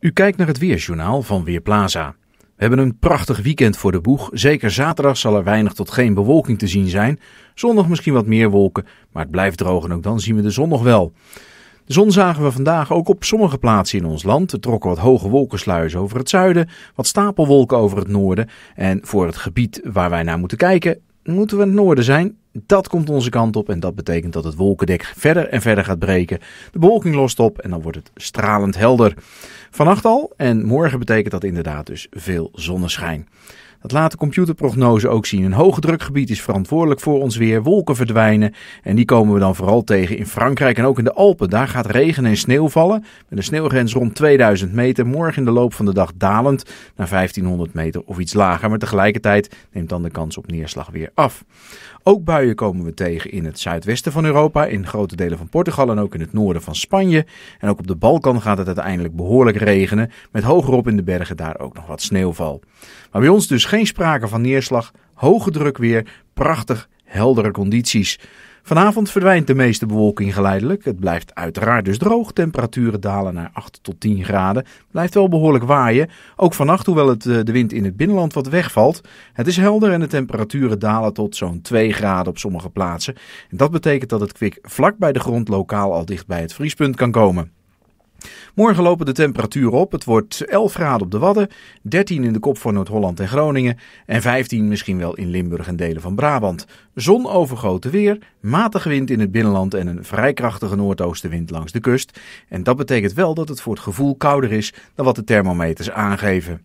U kijkt naar het Weersjournaal van Weerplaza. We hebben een prachtig weekend voor de boeg. Zeker zaterdag zal er weinig tot geen bewolking te zien zijn. Zondag misschien wat meer wolken, maar het blijft droog en ook dan zien we de zon nog wel. De zon zagen we vandaag ook op sommige plaatsen in ons land. Er trokken wat hoge wolkensluizen over het zuiden, wat stapelwolken over het noorden. En voor het gebied waar wij naar moeten kijken, moeten we het noorden zijn. Dat komt onze kant op en dat betekent dat het wolkendek verder en verder gaat breken. De bewolking lost op en dan wordt het stralend helder. Vannacht al en morgen betekent dat inderdaad dus veel zonneschijn. Dat laat de computerprognose ook zien. Een hoge drukgebied is verantwoordelijk voor ons weer. Wolken verdwijnen en die komen we dan vooral tegen in Frankrijk en ook in de Alpen. Daar gaat regen en sneeuw vallen met een sneeuwgrens rond 2000 meter. Morgen in de loop van de dag dalend naar 1500 meter of iets lager. Maar tegelijkertijd neemt dan de kans op neerslag weer af. Ook buien komen we tegen in het zuidwesten van Europa, in grote delen van Portugal en ook in het noorden van Spanje. En ook op de Balkan gaat het uiteindelijk behoorlijk regenen, met hogerop in de bergen daar ook nog wat sneeuwval. Maar bij ons dus geen sprake van neerslag, hoge druk weer, prachtig heldere condities. Vanavond verdwijnt de meeste bewolking geleidelijk. Het blijft uiteraard dus droog. Temperaturen dalen naar 8 tot 10 graden. Blijft wel behoorlijk waaien. Ook vannacht, hoewel het, eh, de wind in het binnenland wat wegvalt. Het is helder en de temperaturen dalen tot zo'n 2 graden op sommige plaatsen. En dat betekent dat het kwik vlak bij de grond lokaal al dicht bij het vriespunt kan komen. Morgen lopen de temperaturen op. Het wordt 11 graden op de Wadden, 13 in de kop van Noord-Holland en Groningen en 15 misschien wel in Limburg en delen van Brabant. Zon overgrote weer, matige wind in het binnenland en een vrij krachtige noordoostenwind langs de kust. En dat betekent wel dat het voor het gevoel kouder is dan wat de thermometers aangeven.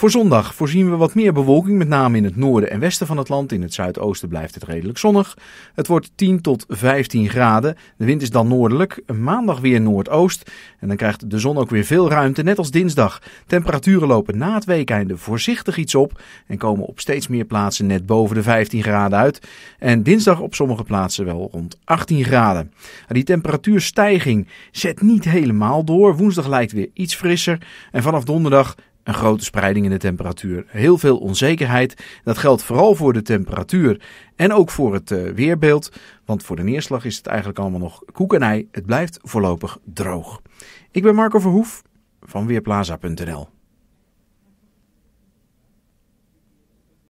Voor zondag voorzien we wat meer bewolking, met name in het noorden en westen van het land. In het zuidoosten blijft het redelijk zonnig. Het wordt 10 tot 15 graden. De wind is dan noordelijk, maandag weer noordoost. En dan krijgt de zon ook weer veel ruimte, net als dinsdag. Temperaturen lopen na het weekende voorzichtig iets op en komen op steeds meer plaatsen net boven de 15 graden uit. En dinsdag op sommige plaatsen wel rond 18 graden. Die temperatuurstijging zet niet helemaal door. Woensdag lijkt weer iets frisser en vanaf donderdag een grote spreiding in de temperatuur. Heel veel onzekerheid. Dat geldt vooral voor de temperatuur en ook voor het eh, weerbeeld. Want voor de neerslag is het eigenlijk allemaal nog koek en ei. Het blijft voorlopig droog. Ik ben Marco Verhoef van Weerplaza.nl.